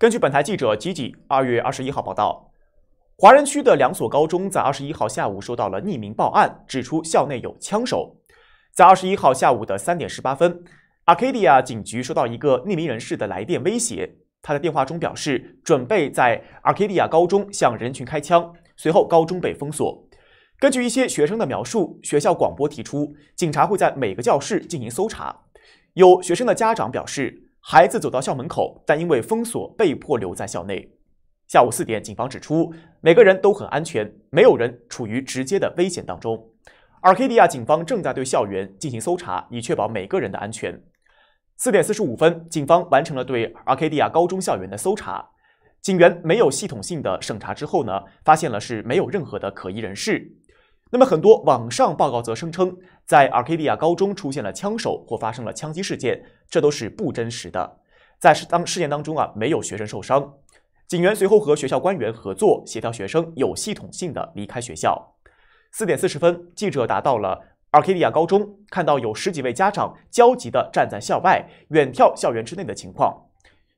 根据本台记者吉吉二月二十一号报道，华人区的两所高中在二十一号下午收到了匿名报案，指出校内有枪手。在二十一号下午的三点十八分，Arcadia 警局收到一个匿名人士的来电威胁，他在电话中表示准备在 Arcadia 高中向人群开枪。随后，高中被封锁。根据一些学生的描述，学校广播提出警察会在每个教室进行搜查。有学生的家长表示。孩子走到校门口，但因为封锁被迫留在校内。下午四点，警方指出每个人都很安全，没有人处于直接的危险当中。阿克迪亚警方正在对校园进行搜查，以确保每个人的安全。四点四十五分，警方完成了对阿克迪亚高中校园的搜查，警员没有系统性的审查之后呢，发现了是没有任何的可疑人士。那么，很多网上报告则声称，在阿尔克迪亚高中出现了枪手或发生了枪击事件，这都是不真实的。在事当事件当中啊，没有学生受伤。警员随后和学校官员合作，协调学生有系统性的离开学校。四点四十分，记者达到了阿尔克迪亚高中，看到有十几位家长焦急地站在校外，远眺校园之内的情况。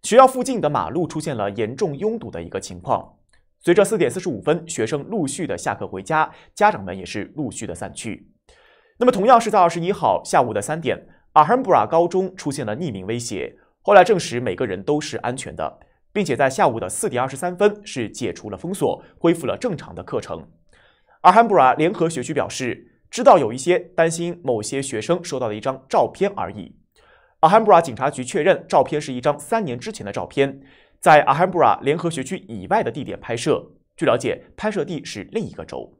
学校附近的马路出现了严重拥堵的一个情况。随着四点四十五分，学生陆续的下课回家，家长们也是陆续的散去。那么，同样是在二十一号下午的三点，阿罕布拉高中出现了匿名威胁，后来证实每个人都是安全的，并且在下午的四点二十三分是解除了封锁，恢复了正常的课程。阿罕布拉联合学区表示，知道有一些担心某些学生收到了一张照片而已。阿罕布拉警察局确认，照片是一张三年之前的照片。在阿罕布拉联合学区以外的地点拍摄。据了解，拍摄地是另一个州。